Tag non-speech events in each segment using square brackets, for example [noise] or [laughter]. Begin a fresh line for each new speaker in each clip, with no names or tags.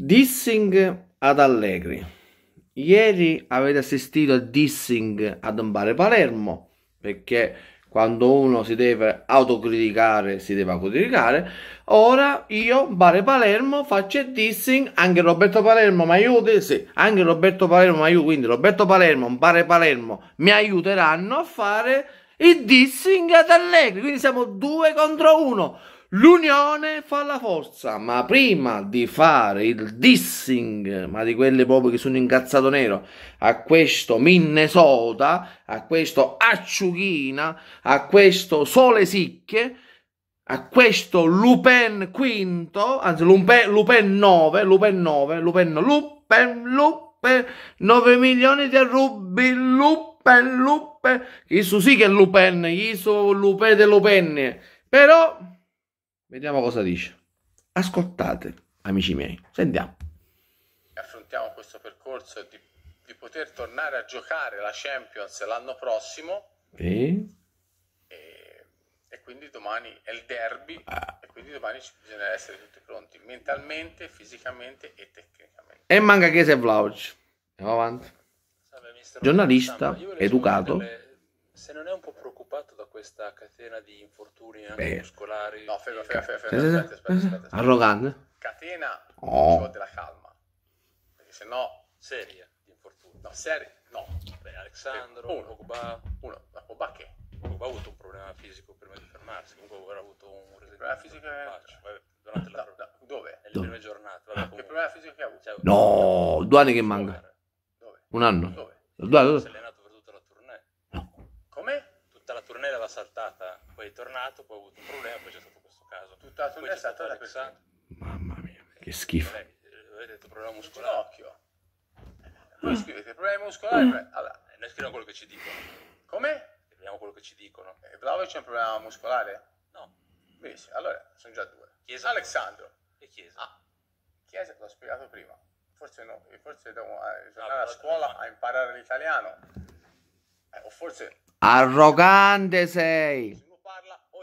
Dissing ad Allegri. Ieri avete assistito a dissing ad Ambare Palermo perché quando uno si deve autocriticare si deve autocriticare. Ora io, Bare Palermo, faccio il dissing anche Roberto Palermo, mi aiuta, Sì, anche Roberto Palermo mi aiuti. Quindi Roberto Palermo, Bare Palermo mi aiuteranno a fare il dissing ad Allegri. Quindi siamo due contro uno. L'unione fa la forza, ma prima di fare il dissing, ma di quelli proprio che sono incazzato nero, a questo Minnesota, a questo Acciughina, a questo Sole Sicche, a questo Lupin quinto, anzi Lupin, Lupin 9, Lupin 9, Lupin, Lupin, Lupin, 9 milioni di rubi, Lupin, Lupin, Isu sì che è Lupin, Isu Lupin de Lupin, però... Vediamo cosa dice. Ascoltate, amici miei, sentiamo. Affrontiamo questo percorso di, di poter tornare a giocare la Champions l'anno prossimo. E? E, e quindi domani è il derby ah. e quindi domani ci bisogna essere tutti pronti mentalmente, fisicamente e tecnicamente. E manca che se Vlaovic. Andiamo avanti. Salve, Giornalista, educato. Delle se non è un po' preoccupato da questa catena di infortuni anche Beh. muscolari. No, fermo, fermo, fermo, aspetta, aspetta, aspetta. Arrogante. Catena oh. ci della calma. Perché se no... Serie di infortuni. No, serie, no. Beh, Alexandro, uno. Ogba... Uno, ma Ogba che? Ogba ha avuto un problema fisico prima di fermarsi, comunque aveva avuto un problema fisico durante la... Da, dove? Nelle prime giornate. Ah, vabbè, Che problema fisico che ha avuto? no, due anni che manca. Dove? Un anno. Dove? Dove? dove? nato, poi ho avuto un problema, poi c'è stato questo caso. Tutt'altro poi è stato Alexandro. Mamma mia, che schifo. Eh, lei, lei eh, detto problema muscolare. Occhio. Voi ah. scrivete problemi muscolari, mm. allora, eh, noi scriviamo quello che ci dicono. Come? Scriviamo quello che ci dicono. E Vlaovic c'è un problema muscolare? No. Benissimo, allora sono già due. Chiesa Alessandro. E Chiesa. Ah, Chiesa, l'ho spiegato prima. Forse no, forse devo tornare a scuola a imparare l'italiano. Eh, o forse... Arrogante sei!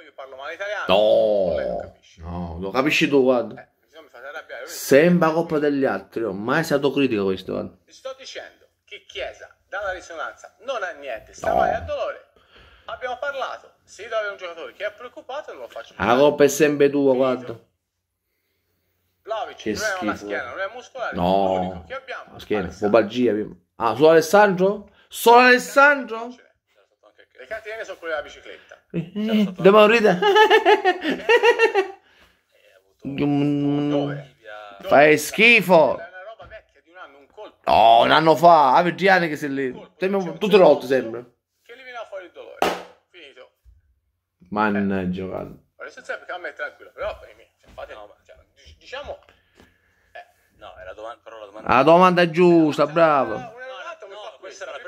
io parlo male italiano. No, lei non capisci. no lo capisci tu, guarda. Eh, se no mi fate arrabbiare. Sembra colpa degli altri, ho mai stato critico questo, guarda. Ti sto dicendo che Chiesa, dalla risonanza, non ha niente, sta no. male al dolore. Abbiamo parlato, se io avevo un giocatore che è preoccupato non lo faccio La colpa è sempre tua, Finito. guarda. Vlaovic che non schifo. è una schiena, non è muscolare, no. che abbiamo. La schiena, bobagia. Ah, solo Alessandro? Solo Alessandro? Le cartiere sono quelle della bicicletta. Eh, dobbiamo ridere. [laughs] Mm. Eh, Fai schifo. No, un anno fa, a Virgiani che sei lì. Diciamo, tutte le volte sembra. Che elimina fuori il dolore. Finito. Mannaggia, guarda. Adesso eh, sempre calma e tranquilla, però eh, cioè, cioè, diciamo... No, era domanda, però la domanda... La domanda giusta, bravo.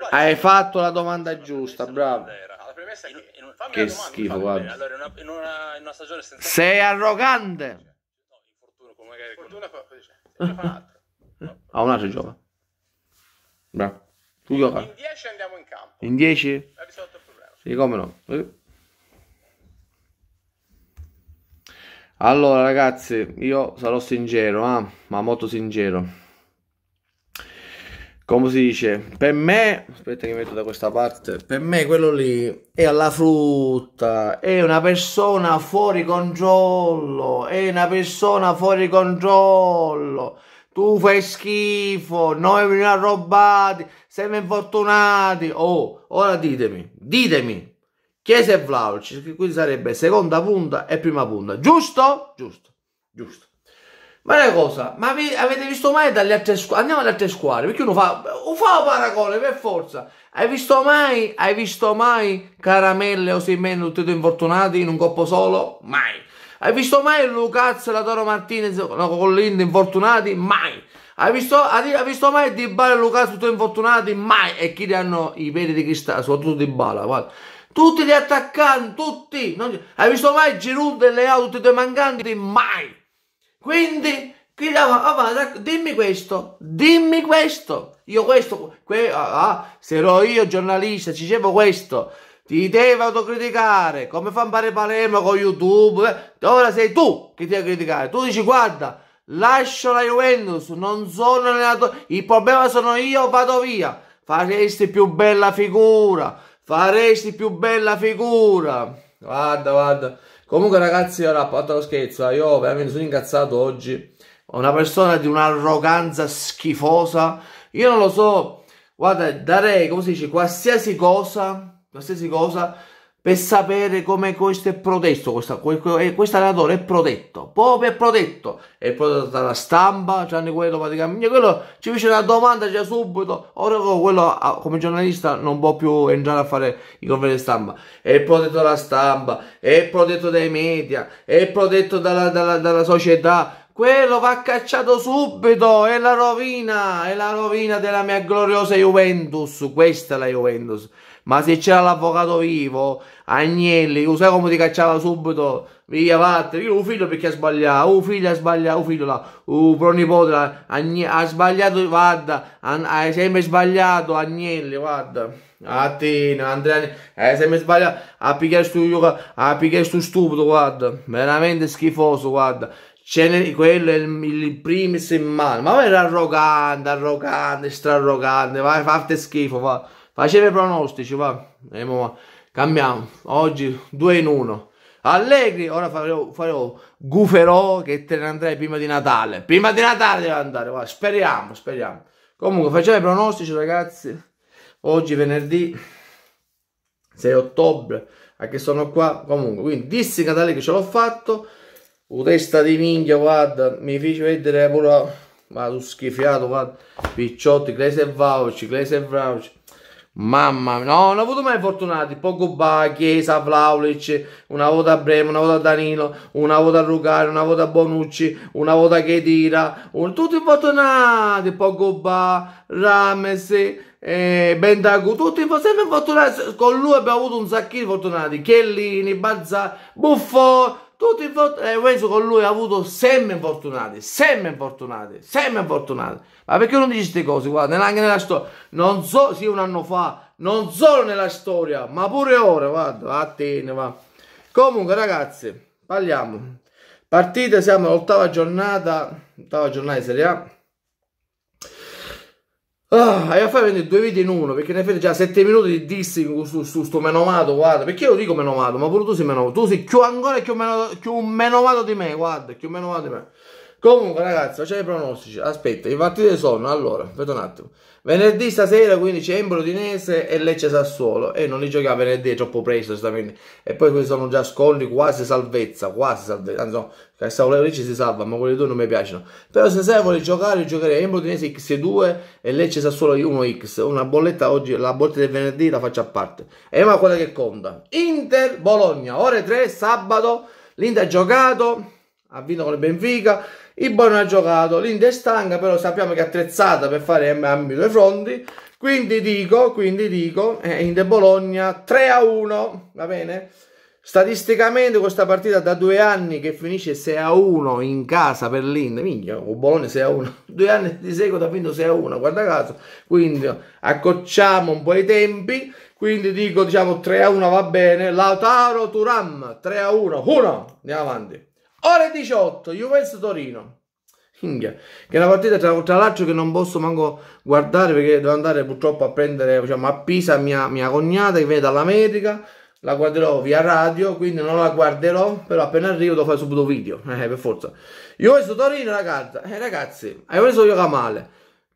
Hai fatto la domanda giusta, bravo premessa in, che, in un, che domanda, schifo, guarda. Allora, in una, in, una, in una, stagione senza... Sei arrogante! No, infortunio come magari... Fortuna fa... Dice, [laughs] Ah, un altro gioca. Bravo. Tu gioca. In 10 andiamo in campo. In 10? Ha risolto il problema. Sì, come no. Allora ragazzi, io sarò sincero, eh? ma molto sincero come si dice, per me, aspetta che metto da questa parte, per me quello lì è alla frutta, è una persona fuori controllo, è una persona fuori controllo, tu fai schifo, noi veniamo robbati, siamo infortunati, oh, ora ditemi, ditemi, Chiesa e Vlaovic, che qui sarebbe seconda punta e prima punta, giusto? Giusto, giusto. Ma una cosa, ma vi, avete visto mai dalle altre squadre? Andiamo alle altre squadre, perché uno fa, o fa paragone per forza. Hai visto mai, hai visto mai Caramelle o Simeone tutti e due infortunati in un coppo solo? Mai. Hai visto mai Lucazzo e la Toro Martinez con l'Inde infortunati? Mai. Hai visto, hai visto mai Di Bala e Lucazzo tutti infortunati? Mai. E chi li hanno i peli di cristallo, soprattutto Di Bala, guarda. Tutti gli attaccanti, tutti. Non... Hai visto mai Giroud e Leao tutti e due mancanti? Mai. Quindi chi dava avanti, ah, dimmi questo, dimmi questo, io questo, que, ah, ah, se ero io giornalista, ci dicevo questo, ti devo autocriticare, come fa fare Palermo con YouTube, eh? ora sei tu che ti devi criticare, tu dici guarda, lascio la Juventus, non sono allenato. il problema sono io, vado via, faresti più bella figura, faresti più bella figura, guarda, guarda. Comunque ragazzi, ora a parte lo scherzo, eh, io veramente sono incazzato oggi. Una persona di un'arroganza schifosa. Io non lo so, guarda, darei, come si dice, qualsiasi cosa, qualsiasi cosa per sapere come questo è protetto, questo, eh, questo allenatore è protetto, proprio è protetto, è protetto dalla stampa, tranne quello praticamente, quello ci fece una domanda già subito, ora quello ah, come giornalista non può più entrare a fare i conferenze stampa, è protetto dalla stampa, è protetto dai media, è protetto dalla, dalla, dalla società, quello va cacciato subito, è la rovina, è la rovina della mia gloriosa Juventus, questa è la Juventus. Ma se c'era l'avvocato vivo, Agnelli, lo sai come ti cacciava subito? Via, vattene, io un figlio perché ha sbagliato, un figlio ha sbagliato, un figlio là, un pronipote là, ha sbagliato, guarda, hai sempre sbagliato Agnelli, guarda. Attino, Andrea, hai sempre sbagliato, a picchiare sto, a picchiare sto stupido, guarda, veramente schifoso, guarda. C'è quello è il, il primis in mano. Ma era arrogante, arrogante, strarrogante. Vai, fate schifo. Va. Faceva i pronostici, va. E mo, cambiamo. Oggi 2 in 1. Allegri, ora farò, farò guferò che te ne andrai prima di Natale. Prima di Natale deve andare, va. Speriamo, speriamo. Comunque, facciamo i pronostici, ragazzi. Oggi venerdì 6 ottobre, anche sono qua. Comunque, quindi dissi Natale che ce l'ho fatto o testa di minchia guarda mi fece vedere pure ma tu schifiato guarda picciotti Clese Vauci Clese Vauci Mamma mia, no, non ho avuto mai fortunati. Pogba, Chiesa, Vlaulic, una volta a Bremo, una volta a Danilo, una volta a Rugare, una volta a Bonucci, una volta a Chedira, un... tutti fortunati. Pogba, Rames, eh, Bendagu, tutti sempre fortunati. Con lui abbiamo avuto un sacchino di fortunati. Chiellini, Bazzà, Buffon tutti i voti, eh, con lui ha avuto sempre infortunati, sempre infortunati, sempre infortunati. Ma perché non dici queste cose? Guarda, neanche nella storia, non so, sì un anno fa, non solo nella storia, ma pure ora, guarda, a te ne va. Comunque ragazzi, parliamo. Partite, siamo all'ottava giornata, ottava giornata di Serie A. Ah, e a fare quindi due video in uno perché ne fai già 7 minuti di dissing su, su, sto menomato, guarda. Perché io dico menomato, ma pure tu sei menomato. Tu sei più ancora più, meno, più menomato di me, guarda, più menomato di me. Comunque, ragazzi, facciamo i pronostici. Aspetta, i partite sono allora, aspetta un attimo. Venerdì stasera, quindi c'è Embro Dinese e Lecce Sassuolo. E non li gioca venerdì, è troppo presto, giustamente. E poi questi sono già scontri quasi salvezza, quasi salvezza. Anzi, no, Castavola Lecce si salva, ma quelli due non mi piacciono. Però se serve vuole giocare, giocherei Embro Dinese X2 e Lecce Sassuolo 1X. Una bolletta oggi, la bolletta del venerdì la faccio a parte. E ma quella che conta. Inter Bologna, ore 3, sabato. L'Inter ha giocato, ha vinto con il Benfica il Bologna ha giocato, l'India è stanca, però sappiamo che è attrezzata per fare ambito e fronti. Quindi dico, quindi dico, eh, Inter Bologna 3 a 1, va bene? Statisticamente questa partita da due anni che finisce 6 a 1 in casa per l'Inter, minchia, o Bologna 6 a 1, [laughs] due anni di seguito ha vinto 6 a 1, guarda caso, quindi accocciamo un po' i tempi, quindi dico diciamo 3 a 1 va bene, Lautaro Turam 3 a 1, 1, andiamo avanti ore 18, Juventus Torino. Che è una partita tra, tra l'altro che non posso manco guardare perché devo andare purtroppo a prendere diciamo, a Pisa mia, mia cognata che viene dall'America. La guarderò via radio, quindi non la guarderò, però appena arrivo devo fare subito video, [laughs] eh, per forza. Io Torino, ragazzi, eh, ragazzi, hai preso gioca male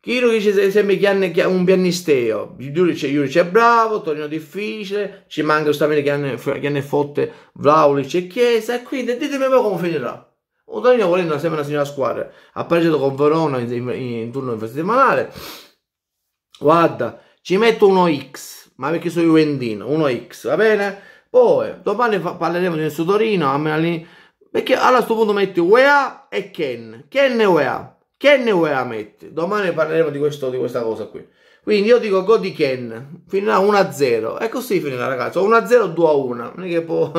chi che dice sempre che un pianisteo, Juric è bravo, Torino difficile, ci manca giustamente che hanno fotte Vlaovic e Chiesa, e quindi ditemi poi come finirà. Un Torino volendo sempre una signora squadra, ha pareggiato con Verona in, in, in turno infrasettimanale, guarda, ci metto uno X, ma perché sono Juventino, uno X, va bene? Poi, domani fa, parleremo di questo Torino, perché allora a questo punto metti UEA e Ken, Ken e UEA. Ken e Ueametti. Domani parleremo di, questo, di questa cosa qui. Quindi io dico go di Ken, finirà 1-0. È così finirà ragazzi, 1-0, 2-1. Non è che può...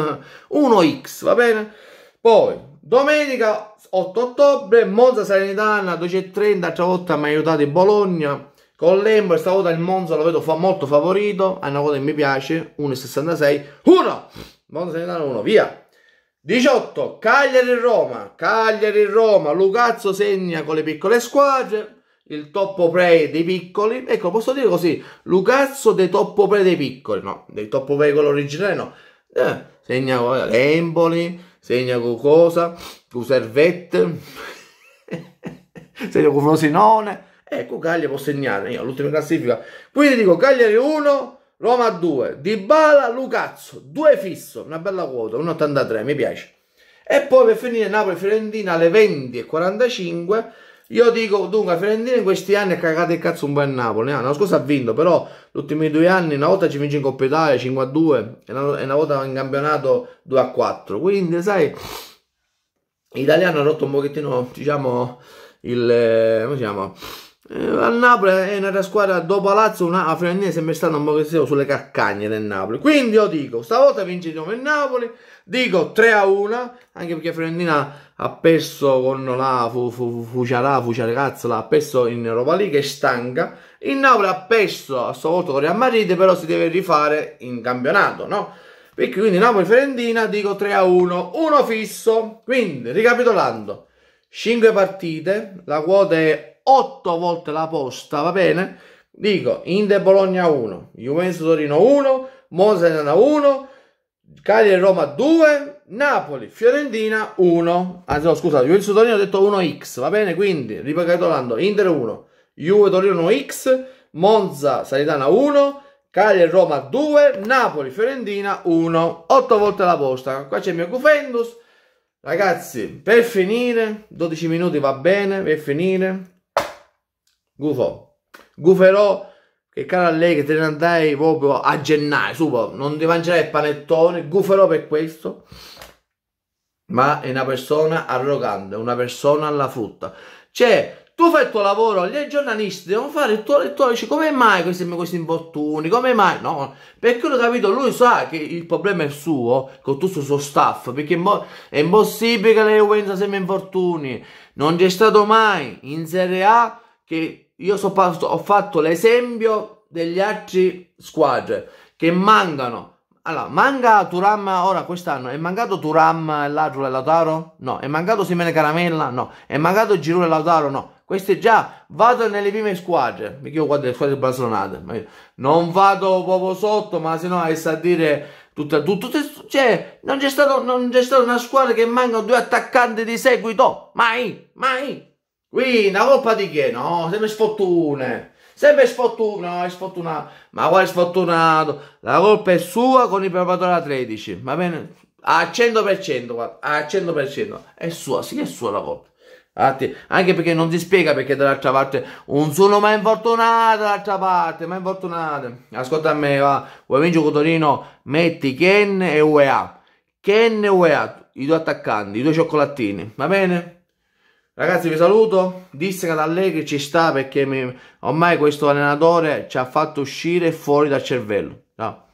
1x, [laughs] va bene? Poi, domenica 8 ottobre, Monza Salernitana 12.30, volta mi ha aiutato in Bologna. Con l'Embo, stavolta il Monza lo vedo fa molto favorito, è una cosa che mi piace, 1,66, 1! Monza Salernitana 1, via! 18 Cagliari-Roma, Cagliari-Roma, Lucazzo segna con le piccole squadre, il top play dei piccoli, ecco posso dire così, Lucazzo dei top play dei piccoli, no, dei top play con l'originale no, eh, segna con Lemboli, segna con cosa, con Servette, [laughs] segna con Frosinone, ecco Cagliari può segnare, io all'ultima classifica, quindi dico Cagliari 1, Roma 2, Dybala, Lucazzo, 2 fisso, una bella quota, 1,83, mi piace. E poi per finire Napoli-Fiorentina alle 20.45, io dico, dunque, Fiorentina in questi anni ha cagato il cazzo un po' a Napoli, eh? l'anno scorso ha vinto, però gli ultimi due anni, una volta ci vince in Coppa Italia, 5 a 2, e una, volta in campionato 2 a 4, quindi sai, l'italiano ha rotto un pochettino, diciamo, il, eh, come si chiama... Eh, al Napoli è una squadra dopo Lazio, una, la Fiorentina è sempre stata un po' che sulle caccagne del Napoli. Quindi io dico, stavolta vince di nuovo il Napoli, dico 3 a 1, anche perché Fiorentina ha perso con la fu, fu, Fuciarà, Fuciarecazzo, l'ha perso in Europa League, è stanca. Il Napoli ha perso a stavolta con Real Madrid, però si deve rifare in campionato, no? Perché quindi Napoli-Fiorentina dico 3 a 1, 1 fisso. Quindi, ricapitolando, 5 partite, la quota è 8 volte la posta, va bene? Dico, Inter Bologna 1, Juventus Torino 1, Monza 1, Cagliari Roma 2, Napoli Fiorentina 1. Anzi, ah, no, scusate, Juventus Torino ho detto 1x, va bene? Quindi, ricapitolando, Inter 1, Juve Torino 1x, Monza Salitana 1, Cagliari Roma 2, Napoli Fiorentina 1. 8 volte la posta. Qua c'è il mio Cufendus. Ragazzi, per finire, 12 minuti va bene, per finire, gufo. Guferò che cara a lei che te ne andai proprio a gennaio, super, non ti mangerai il panettone, guferò per questo. Ma è una persona arrogante, una persona alla frutta. Cioè, tu fai il tuo lavoro, gli giornalisti devono fare il tuo lettore dice come mai questi, questi infortuni, come mai? No, perché ho capito, lui sa che il problema è suo, con tutto il suo staff, perché è impossibile che lei venga sempre infortuni, non c'è stato mai in Serie A che io so, ho fatto l'esempio degli altri squadre che mancano. Allora, manca Turam ora quest'anno. È mancato Turam e Lazio e Lautaro? No. È mancato Simone Caramella? No. È mancato Girone e Lautaro? No. Queste già vado nelle prime squadre. Perché io guardo le squadre blasonate. Non vado proprio sotto, ma se no a dire tutta, tutto, tutto, cioè, non c'è stata una squadra che manca due attaccanti di seguito. Mai, mai. Qui, una colpa di che? No, sempre sfortune. Sempre sfortuna, sfortunato. Ma quale sfortunato? La colpa è sua con il preparatore a 13, va bene? A 100%, guarda, al 100%. È sua, sì è sua la colpa. Anche perché non si spiega perché dall'altra parte un sono mai infortunato dall'altra parte, mai infortunato. Ascolta a me, va. Vuoi vincere Cotorino? Metti Ken e UEA. Ken e UEA, i due attaccanti, i due cioccolattini. va bene? Ragazzi vi saluto, disse Distra Allegri ci sta perché mi, ormai questo allenatore ci ha fatto uscire fuori dal cervello. Ciao.